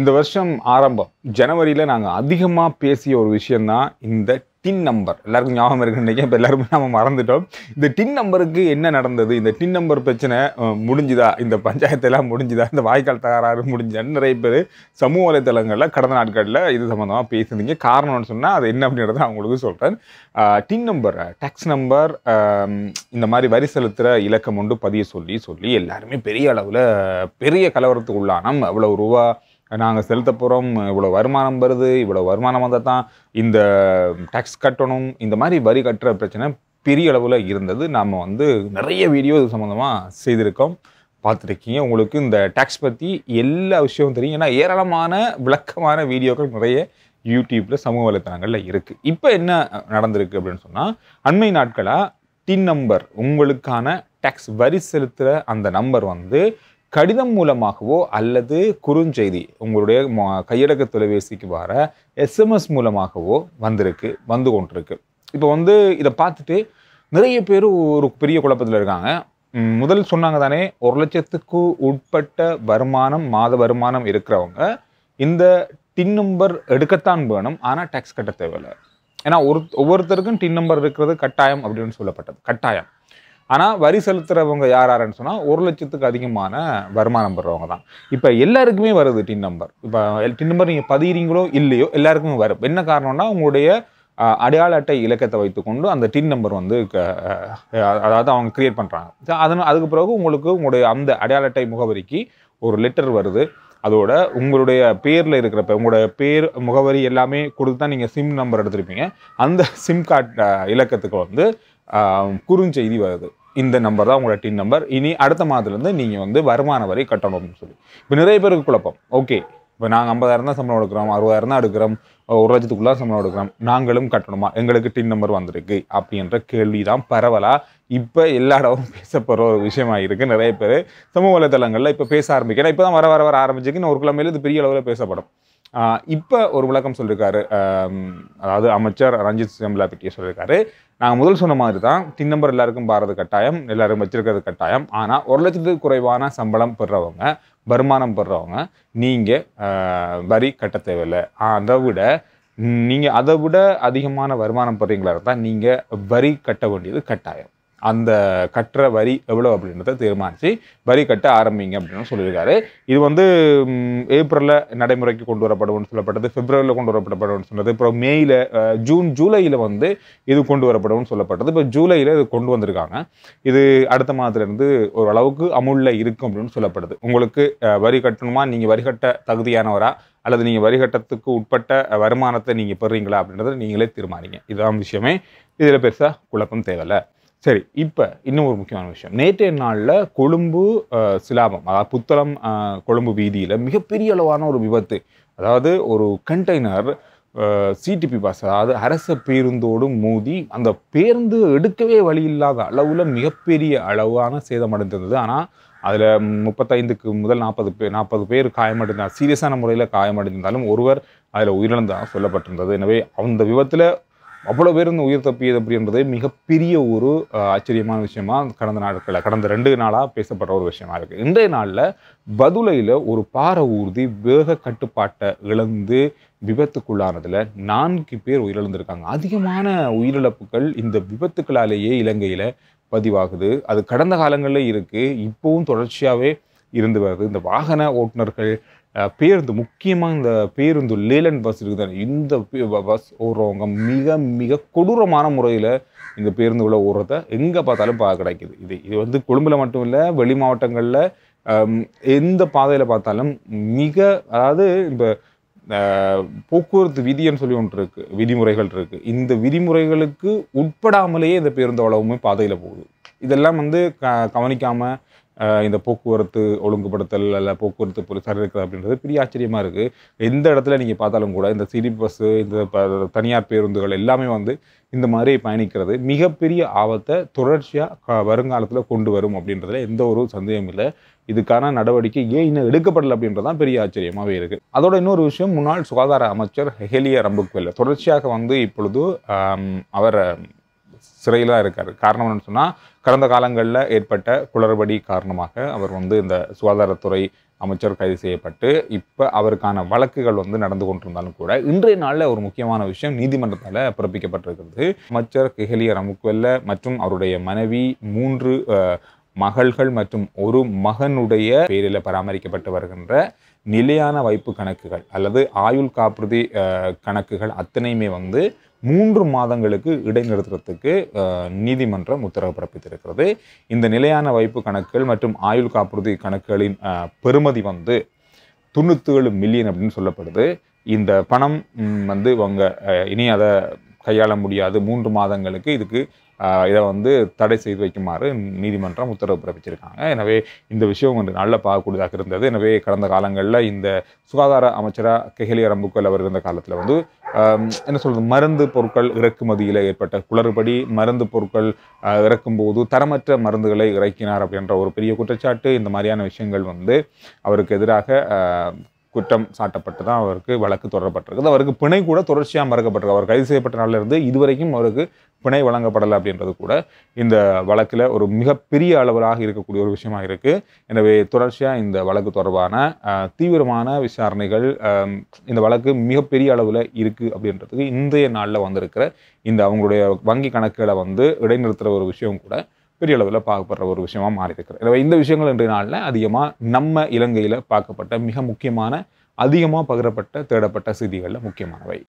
இந்த வருஷம் ஆரம்பம் ஜனவரியில் நாங்கள் அதிகமாக பேசிய ஒரு விஷயந்தான் இந்த டின் நம்பர் எல்லாருக்கும் ஞாபகம் இருக்குன்னு நினைக்கிறேன் இப்போ எல்லாருமே நம்ம மறந்துட்டோம் இந்த டின் நம்பருக்கு என்ன நடந்தது இந்த டின் நம்பர் பிரச்சனை முடிஞ்சுதா இந்த பஞ்சாயத்தெல்லாம் முடிஞ்சுதா இந்த வாய்க்கால் தகராறு முடிஞ்சான்னு நிறைய பேர் சமூக வலைத்தளங்களில் கடந்த நாட்களில் இது சம்மந்தமாக பேசுனீங்க காரணம்னு சொன்னால் அது என்ன அப்படின்றத அவங்களுக்கு சொல்கிறேன் டின் நம்பர் டேக்ஸ் நம்பர் இந்த மாதிரி வரி செலுத்துகிற இலக்கம் உண்டு பதிய சொல்லி சொல்லி எல்லாருமே பெரிய அளவில் பெரிய கலவரத்துக்கு உள்ளானம் அவ்வளோ ரூபா நாங்கள் செலுத்த போகிறோம் இவ்வளோ வருமானம் வருது இவ்வளோ வருமானம் வந்தால் தான் இந்த டேக்ஸ் கட்டணும் இந்த மாதிரி வரி கட்டுற பிரச்சனை பெரிய அளவில் இருந்தது நாம் வந்து நிறைய வீடியோ இது சம்மந்தமாக செய்திருக்கோம் பார்த்துருக்கீங்க உங்களுக்கு இந்த டேக்ஸ் பற்றி எல்லா விஷயமும் தெரியும் ஏன்னா ஏராளமான விளக்கமான வீடியோக்கள் நிறைய யூடியூப்பில் சமூக வலைத்தளங்களில் இருக்குது இப்போ என்ன நடந்திருக்கு அப்படின்னு சொன்னால் அண்மை நாட்களாக டின் நம்பர் உங்களுக்கான டேக்ஸ் வரி செலுத்துகிற அந்த நம்பர் வந்து கடிதம் மூலமாகவோ அல்லது குறுஞ்செய்தி உங்களுடைய கையடக்க தொலைபேசிக்கு வர எஸ்எம்எஸ் மூலமாகவோ வந்திருக்கு வந்து கொண்டிருக்கு இப்போ வந்து இதை பார்த்துட்டு நிறைய பேர் ஒரு பெரிய குழப்பத்தில் இருக்காங்க முதல் சொன்னாங்க தானே ஒரு லட்சத்துக்கு உட்பட்ட வருமானம் மாத வருமானம் இருக்கிறவங்க இந்த டின் நம்பர் எடுக்கத்தான் வேணும் ஆனால் டேக்ஸ் கட்ட தேவையில்லை ஏன்னா ஒரு ஒவ்வொருத்தருக்கும் டின் நம்பர் இருக்கிறது கட்டாயம் அப்படின்னு சொல்லப்பட்டது கட்டாயம் ஆனால் வரி செலுத்துகிறவங்க யார் யாருன்னு சொன்னால் ஒரு லட்சத்துக்கு அதிகமான வருமானம் பெறுறவங்க தான் இப்போ எல்லாருக்குமே வருது டின் நம்பர் இப்போ டின் நம்பர் நீங்கள் பதிகிறீங்களோ இல்லையோ எல்லாருக்குமே வரும் என்ன காரணம்னா உங்களுடைய அடையாள அட்டை இலக்கத்தை வைத்துக்கொண்டு அந்த டின் நம்பர் வந்து அதாவது அவங்க கிரியேட் பண்ணுறாங்க அதன் அதுக்கு பிறகு உங்களுக்கு உங்களுடைய அந்த அடையாள அட்டை முகவரிக்கு ஒரு லெட்டர் வருது அதோட உங்களுடைய பேரில் இருக்கிறப்ப உங்களோட பேர் முகவரி எல்லாமே கொடுத்து தான் நீங்கள் சிம் நம்பர் எடுத்துருப்பீங்க அந்த சிம் கார்டு இலக்கத்துக்கு வந்து குறுஞ்செய்தி வருது இந்த நம்பர் தான் உங்களோட டின் நம்பர் இனி அடுத்த மாதத்துலேருந்து நீங்கள் வந்து வருமான வரி கட்டணும் அப்படின்னு சொல்லி இப்போ நிறைய பேருக்கு குழப்பம் ஓகே இப்போ நாங்கள் ஐம்பதாயிரம் தான் சம்பளம் எடுக்கிறோம் அறுபதாயிரம் தான் எடுக்கிறோம் ஒரு லட்சத்துக்குள்ளே சம்பளம் எடுக்கிறோம் நாங்களும் கட்டணுமா எங்களுக்கு டின் நம்பர் வந்திருக்கு அப்படின்ற கேள்வி தான் பரவலாக இப்போ எல்லா இடமும் பேசப்படுற ஒரு விஷயமா இருக்குது நிறைய பேர் சமூக வலைதளங்களில் இப்போ பேச ஆரம்பிக்கிறேன் இப்போ தான் வர வர வர ஆரம்பிச்சுக்கு இன்னும் ஒரு கிழமையில் இது பெரிய அளவில் பேசப்படும் இப்போ ஒரு விளக்கம் சொல்லியிருக்காரு அதாவது அமைச்சர் ரஞ்சித் சிம்லா பற்றிய சொல்லியிருக்காரு நாங்கள் முதல் சொன்ன மாதிரி தான் டின் நம்பர் எல்லாருக்கும் பாரது கட்டாயம் எல்லாரும் வச்சிருக்கிறது கட்டாயம் ஆனால் ஒரு லட்சத்துக்கு குறைவான சம்பளம் பெறுறவங்க வருமானம் பெறுறவங்க நீங்கள் வரி கட்ட தேவையில்லை அதை விட நீங்கள் அதை விட அதிகமான வருமானம் பெறீங்களா இருந்தால் நீங்கள் வரி கட்ட வேண்டியது கட்டாயம் அந்த கட்டுற வரி எவ்வளோ அப்படின்றத தீர்மானித்து வரி கட்ட ஆரம்பிங்க அப்படின்னு சொல்லியிருக்காரு இது வந்து ஏப்ரலில் நடைமுறைக்கு கொண்டு வரப்படும்னு சொல்லப்பட்டது பிப்ரவரியில் கொண்டு வரப்படப்படும்னு சொன்னது அப்புறம் மேயில் ஜூன் ஜூலையில் வந்து இது கொண்டு வரப்படும்னு சொல்லப்பட்டது இப்போ ஜூலையில் இது கொண்டு வந்திருக்காங்க இது அடுத்த மாதத்துலேருந்து ஓரளவுக்கு அமுல்ல இருக்கும் அப்படின்னு சொல்லப்படுது உங்களுக்கு வரி கட்டணுமா நீங்கள் வரி கட்ட தகுதியானவரா அல்லது நீங்கள் வரி கட்டத்துக்கு உட்பட்ட வருமானத்தை நீங்கள் பெறுறீங்களா அப்படின்றத நீங்களே தீர்மானிங்க இதுதான் விஷயமே இதில் பெருசாக குழப்பம் தேவையில்லை சரி இப்போ இன்னும் ஒரு முக்கியமான விஷயம் நேற்றைய நாளில் கொழும்பு சிலாபம் அதாவது புத்தளம் கொழும்பு வீதியில் மிகப்பெரிய அளவான ஒரு விபத்து அதாவது ஒரு கண்டெய்னர் சிடிபி பாஸ் அதாவது அரச பேருந்தோடு மோதி அந்த பேருந்து எடுக்கவே வழி இல்லாத அளவில் மிகப்பெரிய அளவான சேதமடைந்திருந்தது ஆனால் அதில் முப்பத்தைந்துக்கு முதல் நாற்பது பேர் நாற்பது பேர் காயமடைந்தார் சீரியஸான முறையில் காயமடைந்திருந்தாலும் ஒருவர் அதில் உயிரிழந்ததாக சொல்லப்பட்டிருந்தது எனவே அந்த விபத்தில் அவ்வளோ பேர் இந்த உயிர் தப்பியது அப்படின்றது மிகப்பெரிய ஒரு ஆச்சரியமான விஷயமா கடந்த நாட்களில் கடந்த ரெண்டு நாளாக பேசப்படுற ஒரு விஷயமா இருக்குது இன்றைய நாளில் பதுலையில் ஒரு பாறை ஊர்தி வேக கட்டுப்பாட்டை இழந்து விபத்துக்குள்ளானதில் நான்கு பேர் உயிரிழந்திருக்காங்க அதிகமான உயிரிழப்புகள் இந்த விபத்துக்களாலேயே இலங்கையில் பதிவாகுது அது கடந்த காலங்களில் இருக்குது இப்போவும் தொடர்ச்சியாகவே இருந்து வருது இந்த வாகன ஓட்டுநர்கள் பேருந்து முக்கியமாக இந்த பேருந்து லேலண்ட் பஸ் இருக்குது இந்த பஸ் ஓடுறவங்க மிக மிக கொடூரமான முறையில் இந்த பேருந்துகளை ஓடுறத எங்கே பார்த்தாலும் பா கிடைக்கிது இது இது வந்து கொழும்பில் மட்டும் இல்லை வெளி மாவட்டங்களில் எந்த பாதையில் பார்த்தாலும் மிக அதாவது இப்போ போக்குவரத்து விதின்னு சொல்லி ஒன்று இருக்குது விதிமுறைகள் இருக்குது இந்த விதிமுறைகளுக்கு உட்படாமலேயே இந்த பேருந்து அளவுமே பாதையில் போகுது இதெல்லாம் வந்து க கவனிக்காமல் இந்த போக்குவரத்து ஒழுங்குபடுத்தல் அல்ல போக்குவரத்து சரி இருக்குது அப்படின்றது பெரிய ஆச்சரியமாக இருக்குது எந்த இடத்துல நீங்கள் பார்த்தாலும் கூட இந்த சிடி பஸ்ஸு இந்த தனியார் பேருந்துகள் எல்லாமே வந்து இந்த மாதிரி பயணிக்கிறது மிகப்பெரிய ஆபத்தை தொடர்ச்சியாக வருங்காலத்தில் கொண்டு வரும் அப்படின்றதுல எந்த ஒரு சந்தேகம் இல்லை இதுக்கான நடவடிக்கை ஏன் இன்னும் எடுக்கப்படலை அப்படின்றது தான் பெரிய ஆச்சரியமாகவே இருக்குது அதோட இன்னொரு விஷயம் முன்னாள் சுகாதார அமைச்சர் ஹெலியா ரம்புக்வெல்ல தொடர்ச்சியாக வந்து இப்பொழுது அவரை சிறையில் தான் இருக்கார் காரணம் என்னென்னு சொன்னால் கடந்த காலங்களில் ஏற்பட்ட குளறுபடி காரணமாக அவர் வந்து இந்த சுகாதாரத்துறை அமைச்சர் கைது செய்யப்பட்டு இப்போ அவருக்கான வழக்குகள் வந்து நடந்து கொண்டிருந்தாலும் கூட இன்றைய நாளில் ஒரு முக்கியமான விஷயம் நீதிமன்றத்தால் பிறப்பிக்கப்பட்டிருக்கிறது அமைச்சர் கெஹலிய ரமுக்வெல்ல மற்றும் அவருடைய மனைவி மூன்று மகள்கள் மற்றும் ஒரு மகனுடைய பேரில் பராமரிக்கப்பட்டு வருகின்ற நிலையான வைப்பு கணக்குகள் அல்லது ஆயுள் காப்புறுதி கணக்குகள் அத்தனையுமே வந்து மூன்று மாதங்களுக்கு இடைநிறுத்துறதுக்கு நீதிமன்றம் உத்தரவு பிறப்பித்திருக்கிறது இந்த நிலையான வைப்பு கணக்குகள் மற்றும் ஆயுள் காப்புறுதி கணக்குகளின் பெறுமதி வந்து தொண்ணூத்தேழு மில்லியன் அப்படின்னு சொல்லப்படுது இந்த பணம் வந்து அவங்க இனி அதை கையாள முடியாது மூன்று மாதங்களுக்கு இதுக்கு இதை வந்து தடை செய்து வைக்குமாறு நீதிமன்றம் உத்தரவு பிறப்பிச்சிருக்காங்க எனவே இந்த விஷயம் கொஞ்சம் நல்ல பார்க்கக்கூடியதாக இருந்தது எனவே கடந்த காலங்களில் இந்த சுகாதார அமைச்சராக கெஹலி அரம்புக்கல் அவர் இருந்த காலத்தில் வந்து என்ன சொல்கிறது மருந்து பொருட்கள் இறக்குமதியில் ஏற்பட்ட குளறுபடி மருந்து பொருட்கள் இறக்கும்போது தரமற்ற மருந்துகளை இறக்கினார் அப்படின்ற ஒரு பெரிய குற்றச்சாட்டு இந்த மாதிரியான விஷயங்கள் வந்து அவருக்கு எதிராக குற்றம் சாட்டப்பட்டு தான் அவருக்கு வழக்கு தொடரப்பட்டிருக்குது அவருக்கு பிணை கூட தொடர்ச்சியாக மறுக்கப்பட்டிருக்கு அவர் கைது செய்யப்பட்ட நாளிலிருந்து இதுவரைக்கும் அவருக்கு பிணை வழங்கப்படலை அப்படின்றது கூட இந்த வழக்கில் ஒரு மிகப்பெரிய அளவலாக இருக்கக்கூடிய ஒரு விஷயமாக இருக்குது எனவே தொடர்ச்சியாக இந்த வழக்கு தொடர்பான தீவிரமான விசாரணைகள் இந்த வழக்கு மிகப்பெரிய அளவில் இருக்குது அப்படின்றதுக்கு இன்றைய நாளில் வந்திருக்கிற இந்த அவங்களுடைய வங்கி கணக்குகளை வந்து இடைநிறுத்துகிற ஒரு விஷயம் கூட பெரிய அளவில் பார்க்கப்படுற ஒரு விஷயமாக மாறி இருக்கிறது எனவே இந்த விஷயங்கள் இன்றைய நாளில் அதிகமாக நம்ம இலங்கையில் பார்க்கப்பட்ட மிக முக்கியமான அதிகமாக பகிரப்பட்ட தேடப்பட்ட செய்திகளில் முக்கியமானவை